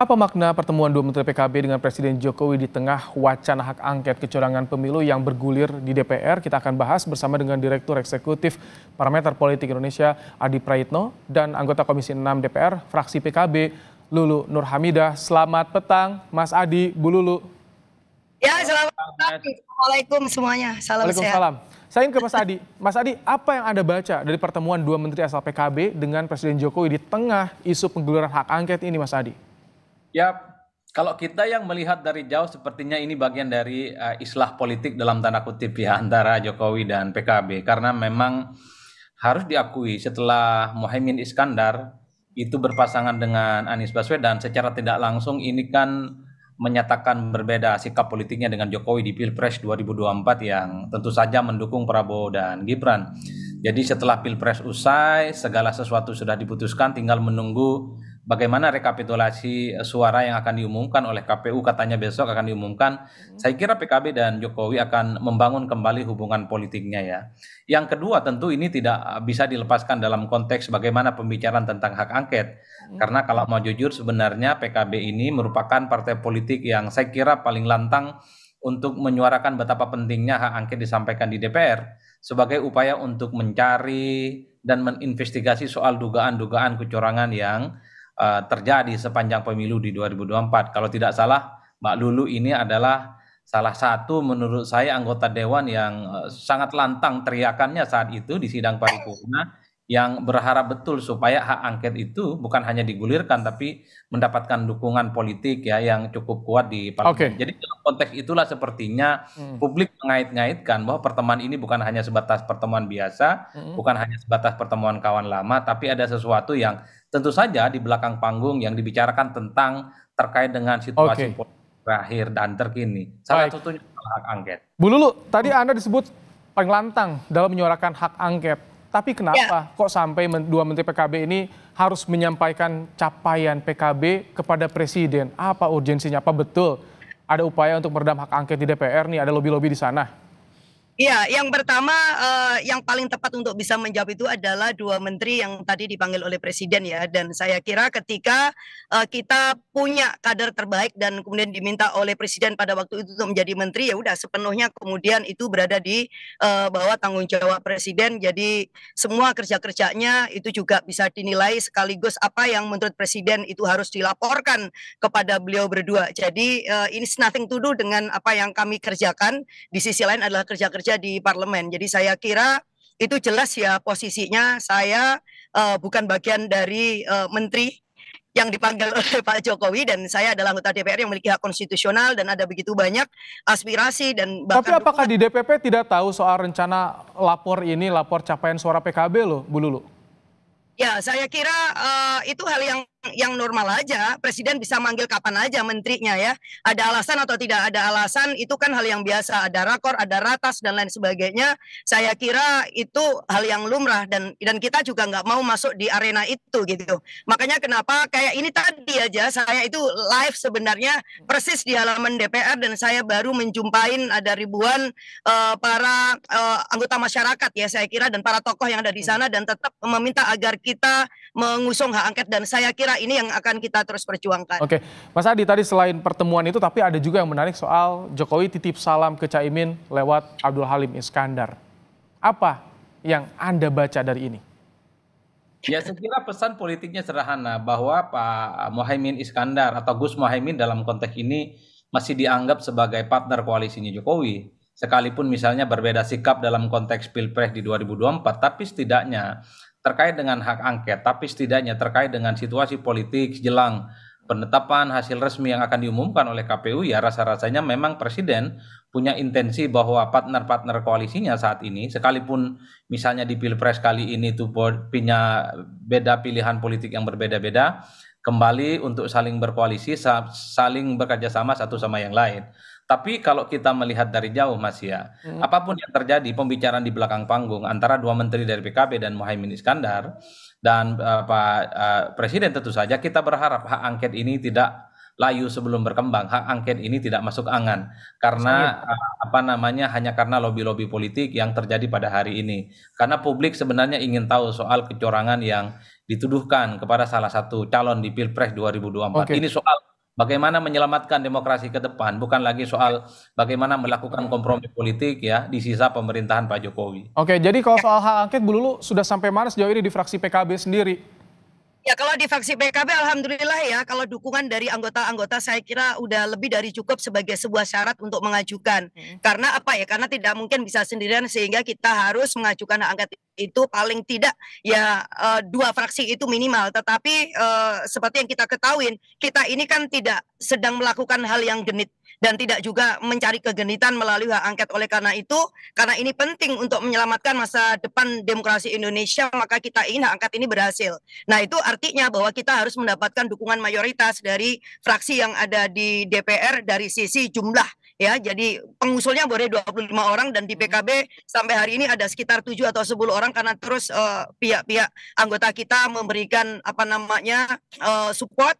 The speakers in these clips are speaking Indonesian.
Apa makna pertemuan dua menteri PKB dengan Presiden Jokowi di tengah wacana hak angket kecurangan pemilu yang bergulir di DPR? Kita akan bahas bersama dengan Direktur Eksekutif Parameter Politik Indonesia Adi Prayitno dan anggota Komisi 6 DPR fraksi PKB Lulu Nurhamidah. Selamat petang Mas Adi, Bu Lulu. Ya, selamat petang. Assalamualaikum semuanya. Salam Waalaikumsalam. Sehat. Saya ingin ke Mas Adi. Mas Adi, apa yang Anda baca dari pertemuan dua menteri asal PKB dengan Presiden Jokowi di tengah isu penggelaran hak angket ini, Mas Adi? Ya, kalau kita yang melihat dari jauh sepertinya ini bagian dari uh, islah politik dalam tanda kutip ya antara Jokowi dan PKB karena memang harus diakui setelah Mohaimin Iskandar itu berpasangan dengan Anies Baswedan secara tidak langsung ini kan menyatakan berbeda sikap politiknya dengan Jokowi di Pilpres 2024 yang tentu saja mendukung Prabowo dan Gibran. Jadi setelah Pilpres usai, segala sesuatu sudah diputuskan tinggal menunggu bagaimana rekapitulasi eh, suara yang akan diumumkan oleh KPU katanya besok akan diumumkan. Hmm. Saya kira PKB dan Jokowi akan membangun kembali hubungan politiknya ya. Yang kedua tentu ini tidak eh, bisa dilepaskan dalam konteks bagaimana pembicaraan tentang hak angket. Hmm. Karena kalau mau jujur sebenarnya PKB ini merupakan partai politik yang saya kira paling lantang untuk menyuarakan betapa pentingnya hak angket disampaikan di DPR sebagai upaya untuk mencari dan meninvestigasi soal dugaan-dugaan kecurangan yang Eh, terjadi sepanjang pemilu di 2024. Kalau tidak salah, Mbak Lulu ini adalah salah satu menurut saya anggota dewan yang eh, sangat lantang teriakannya saat itu di sidang paripurna yang berharap betul supaya hak angket itu bukan hanya digulirkan tapi mendapatkan dukungan politik ya yang cukup kuat di parlemen. Okay. Jadi dalam konteks itulah sepertinya hmm. publik mengait-ngaitkan bahwa pertemuan ini bukan hanya sebatas pertemuan biasa, hmm. bukan hanya sebatas pertemuan kawan lama, tapi ada sesuatu yang tentu saja di belakang panggung yang dibicarakan tentang terkait dengan situasi okay. terakhir dan terkini. Salah Baik. satunya hak angket. Bu Lulu, tadi Anda disebut lantang dalam menyuarakan hak angket. Tapi kenapa ya. kok sampai dua menteri PKB ini harus menyampaikan capaian PKB kepada presiden? Apa urgensinya? Apa betul ada upaya untuk meredam hak angket di DPR nih? Ada lobby-lobby di sana? Iya, yang pertama uh, yang paling tepat untuk bisa menjawab itu adalah dua menteri yang tadi dipanggil oleh presiden ya dan saya kira ketika uh, kita punya kader terbaik dan kemudian diminta oleh presiden pada waktu itu untuk menjadi menteri ya udah sepenuhnya kemudian itu berada di uh, bawah tanggung jawab presiden jadi semua kerja-kerjanya itu juga bisa dinilai sekaligus apa yang menurut presiden itu harus dilaporkan kepada beliau berdua. Jadi uh, ini nothing to do dengan apa yang kami kerjakan. Di sisi lain adalah kerja-kerja kerja di parlemen. Jadi saya kira itu jelas ya posisinya saya uh, bukan bagian dari uh, menteri yang dipanggil oleh Pak Jokowi dan saya adalah anggota DPR yang memiliki hak konstitusional dan ada begitu banyak aspirasi dan bahkan Tapi apakah di DPP tidak tahu soal rencana lapor ini, lapor capaian suara PKB loh, Bu Lulu? Ya, saya kira uh, itu hal yang yang normal aja. Presiden bisa manggil kapan aja menterinya ya. Ada alasan atau tidak ada alasan itu kan hal yang biasa. Ada rakor, ada ratas dan lain sebagainya. Saya kira itu hal yang lumrah dan dan kita juga nggak mau masuk di arena itu gitu. Makanya kenapa kayak ini tadi aja saya itu live sebenarnya persis di halaman DPR dan saya baru menjumpain ada ribuan uh, para uh, anggota masyarakat ya saya kira dan para tokoh yang ada di hmm. sana dan tetap meminta agar kita mengusung hak angket dan saya kira kira ini yang akan kita terus perjuangkan. Oke, Mas Adi tadi selain pertemuan itu tapi ada juga yang menarik soal Jokowi titip salam ke Caimin lewat Abdul Halim Iskandar. Apa yang Anda baca dari ini? Ya sekira pesan politiknya sederhana bahwa Pak Mohaimin Iskandar atau Gus Mohaimin dalam konteks ini masih dianggap sebagai partner koalisinya Jokowi. Sekalipun misalnya berbeda sikap dalam konteks Pilpres di 2024, tapi setidaknya terkait dengan hak angket, tapi setidaknya terkait dengan situasi politik jelang penetapan hasil resmi yang akan diumumkan oleh KPU ya rasa-rasanya memang presiden punya intensi bahwa partner-partner koalisinya saat ini sekalipun misalnya di Pilpres kali ini itu punya beda pilihan politik yang berbeda-beda kembali untuk saling berkoalisi saling bekerja sama satu sama yang lain. Tapi kalau kita melihat dari jauh Mas ya, hmm. apapun yang terjadi pembicaraan di belakang panggung antara dua menteri dari PKB dan Mohaimin Iskandar dan uh, Pak uh, Presiden tentu saja kita berharap hak angket ini tidak layu sebelum berkembang. Hak angket ini tidak masuk angan karena uh, apa namanya hanya karena lobi-lobi politik yang terjadi pada hari ini. Karena publik sebenarnya ingin tahu soal kecurangan yang dituduhkan kepada salah satu calon di Pilpres 2024. Okay. Ini soal Bagaimana menyelamatkan demokrasi ke depan, bukan lagi soal bagaimana melakukan kompromi politik ya di sisa pemerintahan Pak Jokowi. Oke, jadi kalau soal hak angket Bu Lulu sudah sampai mana sejauh ini di fraksi PKB sendiri? Ya kalau di fraksi PKB alhamdulillah ya kalau dukungan dari anggota-anggota saya kira udah lebih dari cukup sebagai sebuah syarat untuk mengajukan. Hmm. Karena apa ya? Karena tidak mungkin bisa sendirian sehingga kita harus mengajukan hak angket itu paling tidak ya uh, dua fraksi itu minimal. Tetapi uh, seperti yang kita ketahui, kita ini kan tidak sedang melakukan hal yang genit dan tidak juga mencari kegenitan melalui hak angket. Oleh karena itu, karena ini penting untuk menyelamatkan masa depan demokrasi Indonesia, maka kita ingin hak angket ini berhasil. Nah, itu artinya bahwa kita harus mendapatkan dukungan mayoritas dari fraksi yang ada di DPR dari sisi jumlah ya jadi pengusulnya boleh 25 orang dan di hmm. PKB sampai hari ini ada sekitar 7 atau 10 orang karena terus eh, pihak-pihak uh, anggota kita memberikan apa namanya uh, support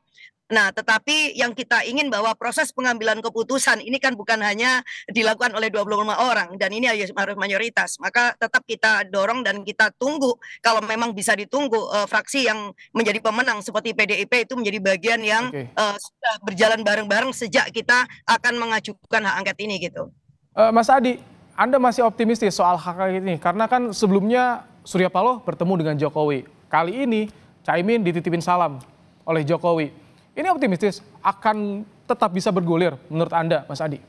Nah, tetapi yang kita ingin bahwa proses pengambilan keputusan ini kan bukan hanya dilakukan oleh 25 orang dan ini harus mayoritas. Maka tetap kita dorong dan kita tunggu kalau memang bisa ditunggu uh, fraksi yang menjadi pemenang seperti PDIP itu menjadi bagian yang okay. uh, eh, sudah berjalan bareng-bareng sejak kita akan mengajukan hak angket ini gitu. Uh, Mas Adi, Anda masih optimistis soal hak angket ini karena kan sebelumnya Surya Paloh bertemu dengan Jokowi. Kali ini Caimin dititipin salam oleh Jokowi ini optimistis akan tetap bisa bergulir menurut Anda, Mas Adi?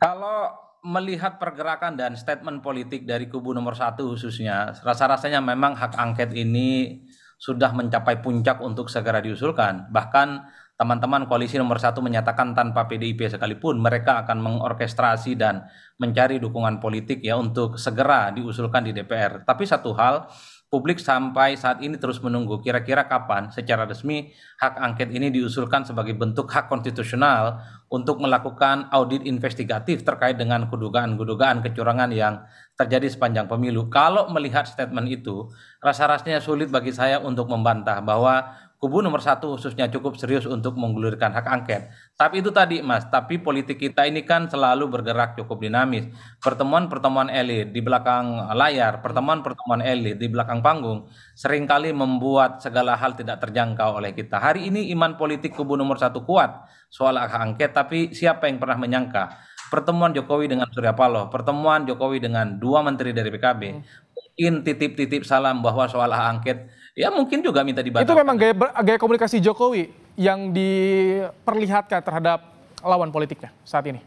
Kalau melihat pergerakan dan statement politik dari kubu nomor satu khususnya, rasa-rasanya memang hak angket ini sudah mencapai puncak untuk segera diusulkan. Bahkan teman-teman koalisi nomor satu menyatakan tanpa PDIP sekalipun mereka akan mengorkestrasi dan mencari dukungan politik ya untuk segera diusulkan di DPR. Tapi satu hal publik sampai saat ini terus menunggu kira-kira kapan secara resmi hak angket ini diusulkan sebagai bentuk hak konstitusional untuk melakukan audit investigatif terkait dengan kedugaan-kedugaan kecurangan yang terjadi sepanjang pemilu. Kalau melihat statement itu, rasa-rasanya sulit bagi saya untuk membantah bahwa kubu nomor satu khususnya cukup serius untuk menggulirkan hak angket. Tapi itu tadi Mas, tapi politik kita ini kan selalu bergerak cukup dinamis. Pertemuan-pertemuan elit di belakang layar, pertemuan-pertemuan elit di belakang panggung seringkali membuat segala hal tidak terjangkau oleh kita. Hari ini iman politik kubu nomor satu kuat soal hak angket, tapi siapa yang pernah menyangka pertemuan Jokowi dengan Surya Paloh, pertemuan Jokowi dengan dua menteri dari PKB, iya. mungkin titip-titip salam bahwa soal hak angket ya mungkin juga minta dibatalkan. Itu memang gaya, gaya komunikasi Jokowi yang diperlihatkan terhadap lawan politiknya saat ini.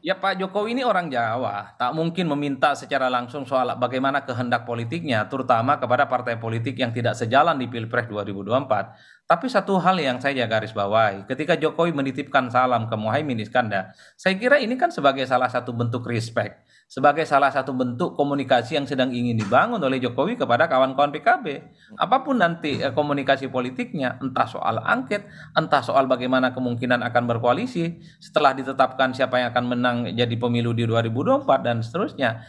Ya Pak Jokowi ini orang Jawa, tak mungkin meminta secara langsung soal bagaimana kehendak politiknya, terutama kepada partai politik yang tidak sejalan di Pilpres 2024. Tapi satu hal yang saya ya garis bawahi, ketika Jokowi menitipkan salam ke Mohaimin Iskandar, saya kira ini kan sebagai salah satu bentuk respect sebagai salah satu bentuk komunikasi yang sedang ingin dibangun oleh Jokowi kepada kawan-kawan PKB. Apapun nanti eh, komunikasi politiknya, entah soal angket, entah soal bagaimana kemungkinan akan berkoalisi setelah ditetapkan siapa yang akan menang jadi pemilu di 2024 dan seterusnya.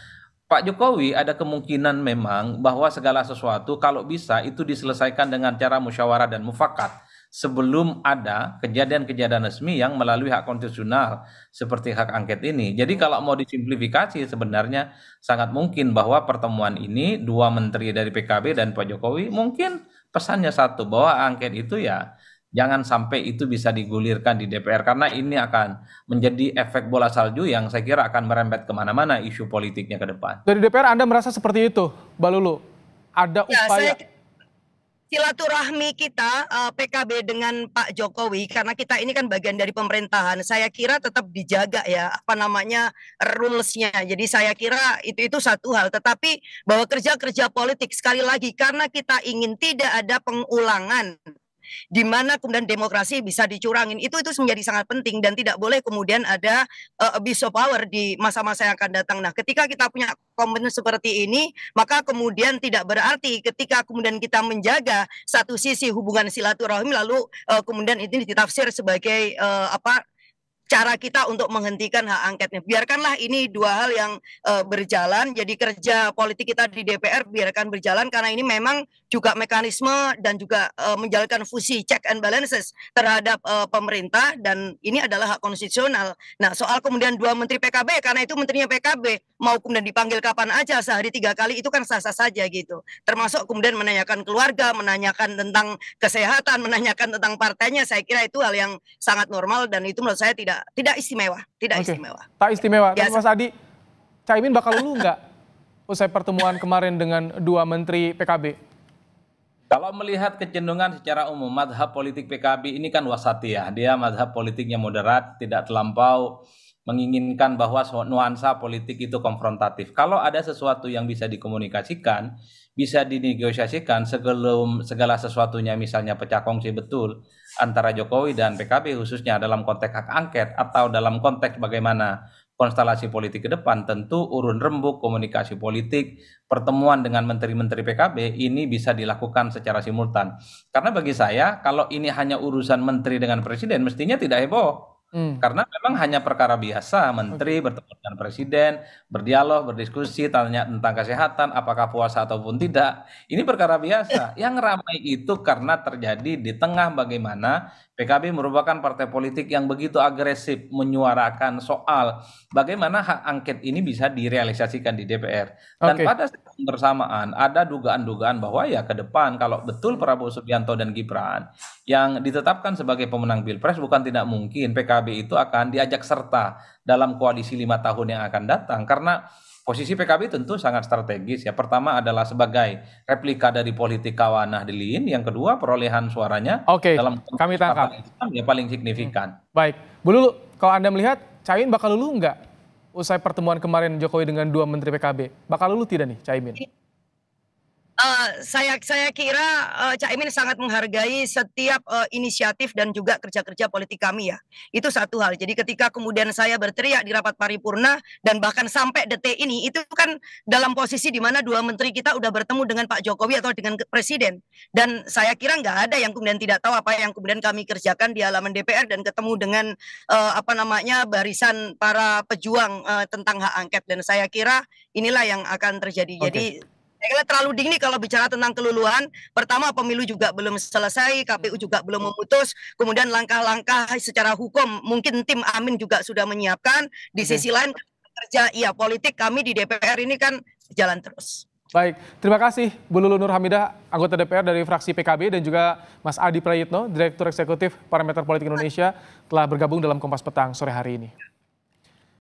Pak Jokowi ada kemungkinan memang bahwa segala sesuatu kalau bisa itu diselesaikan dengan cara musyawarah dan mufakat sebelum ada kejadian-kejadian resmi yang melalui hak konstitusional seperti hak angket ini. Jadi kalau mau disimplifikasi sebenarnya sangat mungkin bahwa pertemuan ini dua menteri dari PKB dan Pak Jokowi mungkin pesannya satu bahwa angket itu ya jangan sampai itu bisa digulirkan di DPR karena ini akan menjadi efek bola salju yang saya kira akan merembet kemana-mana isu politiknya ke depan. Dari DPR Anda merasa seperti itu, Mbak Lulu? Ada upaya? Ya, saya silaturahmi kita uh, eh, PKB dengan Pak Jokowi karena kita ini kan bagian dari pemerintahan. Saya kira tetap dijaga ya apa namanya rulesnya. Jadi saya kira itu itu satu hal. Tetapi bahwa kerja kerja politik sekali lagi karena kita ingin tidak ada pengulangan di mana kemudian demokrasi bisa dicurangin itu itu menjadi sangat penting dan tidak boleh kemudian ada uh, abuse of power di masa-masa yang akan datang. Nah, ketika kita punya komitmen seperti ini, maka kemudian tidak berarti ketika kemudian kita menjaga satu sisi hubungan silaturahmi lalu uh, kemudian ini ditafsir sebagai uh, apa cara kita untuk menghentikan hak angketnya. Biarkanlah ini dua hal yang uh, berjalan. Jadi kerja politik kita di DPR biarkan berjalan karena ini memang juga mekanisme dan juga uh, menjalankan fusi check and balances terhadap uh, pemerintah dan ini adalah hak konstitusional. Nah soal kemudian dua menteri PKB karena itu menterinya PKB mau kemudian dipanggil kapan aja sehari tiga kali itu kan sah-sah saja gitu. Termasuk kemudian menanyakan keluarga, menanyakan tentang kesehatan, menanyakan tentang partainya. Saya kira itu hal yang sangat normal dan itu menurut saya tidak tidak istimewa, tidak okay. istimewa. Tak istimewa. Ya. Tapi Mas Adi, Caimin bakal lulu nggak usai pertemuan kemarin dengan dua menteri PKB? Kalau melihat kecenderungan secara umum, madhab politik PKB ini kan wasatiyah. Dia madhab politiknya moderat, tidak terlampau menginginkan bahwa nuansa politik itu konfrontatif. Kalau ada sesuatu yang bisa dikomunikasikan, bisa dinegosiasikan sebelum segala sesuatunya misalnya pecah kongsi betul antara Jokowi dan PKB khususnya dalam konteks hak angket atau dalam konteks bagaimana konstelasi politik ke depan tentu urun rembuk komunikasi politik pertemuan dengan menteri-menteri PKB ini bisa dilakukan secara simultan karena bagi saya kalau ini hanya urusan menteri dengan presiden mestinya tidak heboh Hmm. Karena memang hanya perkara biasa, menteri okay. bertemu dengan presiden, berdialog, berdiskusi, tanya tentang kesehatan, apakah puasa ataupun tidak. Ini perkara biasa. Yang ramai itu karena terjadi di tengah bagaimana PKB merupakan partai politik yang begitu agresif menyuarakan soal bagaimana hak angket ini bisa direalisasikan di DPR. Dan okay. pada saat bersamaan ada dugaan-dugaan bahwa ya ke depan kalau betul Prabowo Subianto dan Gibran yang ditetapkan sebagai pemenang Pilpres bukan tidak mungkin PKB itu akan diajak serta dalam koalisi lima tahun yang akan datang karena Posisi PKB tentu sangat strategis ya. Pertama adalah sebagai replika dari politik kawanah di LIN, yang kedua perolehan suaranya Oke, dalam kami tangkap Islam ya paling signifikan. Hmm. Baik, Bu Lulu, kalau Anda melihat Caimin bakal lulu nggak usai pertemuan kemarin Jokowi dengan dua menteri PKB? Bakal lulu tidak nih Caimin? Eh, saya saya kira uh, Cak sangat menghargai setiap uh, inisiatif dan juga kerja-kerja politik kami ya. Itu satu hal. Jadi ketika kemudian saya berteriak di rapat paripurna dan bahkan sampai detik ini itu kan dalam posisi di mana dua menteri kita udah bertemu dengan Pak Jokowi atau dengan presiden dan saya kira nggak ada yang kemudian tidak tahu apa yang kemudian kami kerjakan di halaman DPR dan ketemu dengan uh, apa namanya barisan para pejuang uh, tentang hak angket dan saya kira inilah yang akan terjadi. Okay. Jadi saya kira terlalu dingin kalau bicara tentang keluluhan. Pertama pemilu juga belum selesai, KPU juga belum memutus. Kemudian langkah-langkah secara hukum mungkin tim Amin juga sudah menyiapkan. Di sisi lain kerja ya politik kami di DPR ini kan jalan terus. Baik, terima kasih Bu Lulu Nur Hamidah, anggota DPR dari fraksi PKB dan juga Mas Adi Prayitno, Direktur Eksekutif Parameter Politik Indonesia telah bergabung dalam Kompas Petang sore hari ini.